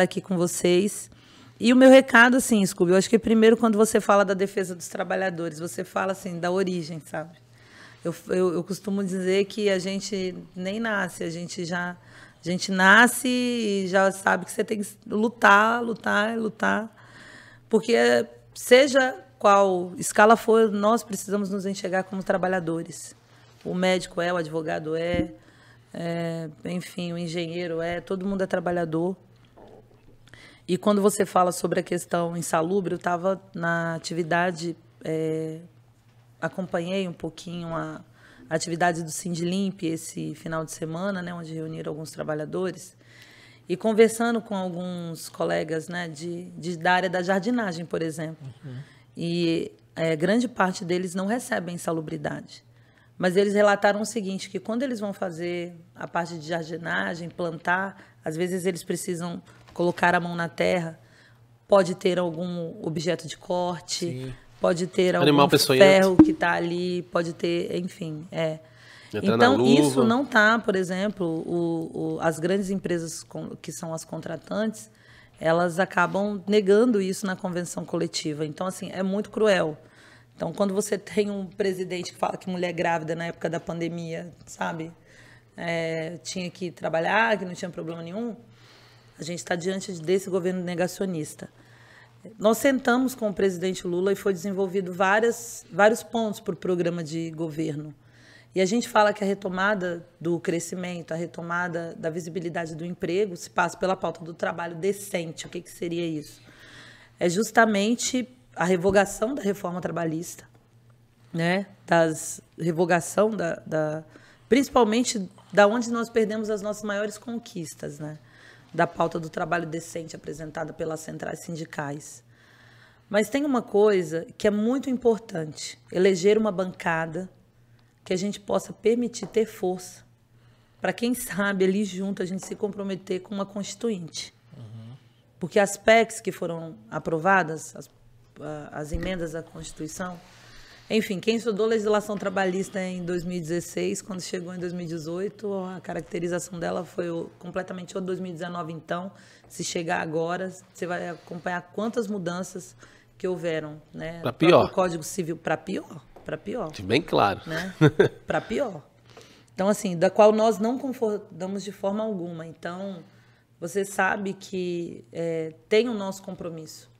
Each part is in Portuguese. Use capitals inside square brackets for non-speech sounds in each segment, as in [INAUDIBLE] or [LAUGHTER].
aqui com vocês. E o meu recado, assim, Scooby, eu acho que primeiro quando você fala da defesa dos trabalhadores, você fala, assim, da origem, sabe? Eu, eu, eu costumo dizer que a gente nem nasce, a gente já... A gente nasce e já sabe que você tem que lutar, lutar, lutar. Porque seja qual escala for, nós precisamos nos enxergar como trabalhadores. O médico é, o advogado é, é enfim, o engenheiro é, todo mundo é trabalhador. E quando você fala sobre a questão insalubre, eu estava na atividade, é, acompanhei um pouquinho a, a atividade do Sindlimp esse final de semana, né, onde reuniram alguns trabalhadores. E conversando com alguns colegas né, de, de da área da jardinagem, por exemplo. Uhum. E é, grande parte deles não recebem insalubridade. Mas eles relataram o seguinte, que quando eles vão fazer a parte de jardinagem, plantar, às vezes eles precisam colocar a mão na terra, pode ter algum objeto de corte, Sim. pode ter Animal algum ferro que está ali, pode ter, enfim, é. Entrar então, isso não está por exemplo, o, o, as grandes empresas com, que são as contratantes, elas acabam negando isso na convenção coletiva. Então, assim, é muito cruel. Então, quando você tem um presidente que fala que mulher grávida na época da pandemia, sabe, é, tinha que trabalhar, que não tinha problema nenhum, a gente está diante desse governo negacionista. Nós sentamos com o presidente Lula e foi desenvolvido várias, vários pontos para o programa de governo. E a gente fala que a retomada do crescimento, a retomada da visibilidade do emprego se passa pela pauta do trabalho decente. O que, que seria isso? É justamente a revogação da reforma trabalhista, né? Das revogação da, da principalmente da onde nós perdemos as nossas maiores conquistas, né? da pauta do trabalho decente apresentada pelas centrais sindicais. Mas tem uma coisa que é muito importante: eleger uma bancada que a gente possa permitir ter força para quem sabe ali junto a gente se comprometer com uma constituinte. Porque as PECs que foram aprovadas, as, as emendas à Constituição, enfim, quem estudou legislação trabalhista em 2016, quando chegou em 2018, a caracterização dela foi completamente ou 2019 então, se chegar agora, você vai acompanhar quantas mudanças que houveram, né? Para pior. O Código Civil para pior, para pior. Bem claro, né? [LAUGHS] Para pior. Então assim, da qual nós não concordamos de forma alguma. Então, você sabe que é, tem o nosso compromisso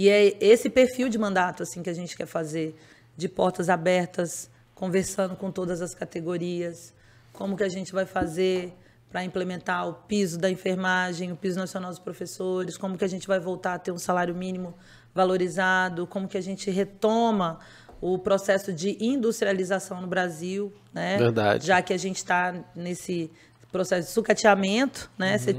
e é esse perfil de mandato assim que a gente quer fazer, de portas abertas, conversando com todas as categorias, como que a gente vai fazer para implementar o piso da enfermagem, o piso nacional dos professores, como que a gente vai voltar a ter um salário mínimo valorizado, como que a gente retoma o processo de industrialização no Brasil, né? Verdade. Já que a gente está nesse processo de sucateamento, né? Você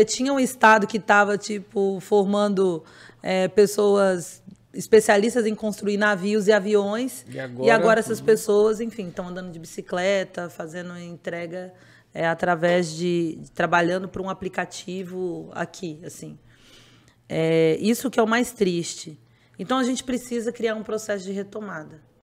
uhum. tinha um estado que estava tipo formando é, pessoas especialistas em construir navios e aviões e agora, e agora essas pessoas, enfim, estão andando de bicicleta, fazendo entrega é, através de, de trabalhando para um aplicativo aqui, assim. É, isso que é o mais triste. Então a gente precisa criar um processo de retomada.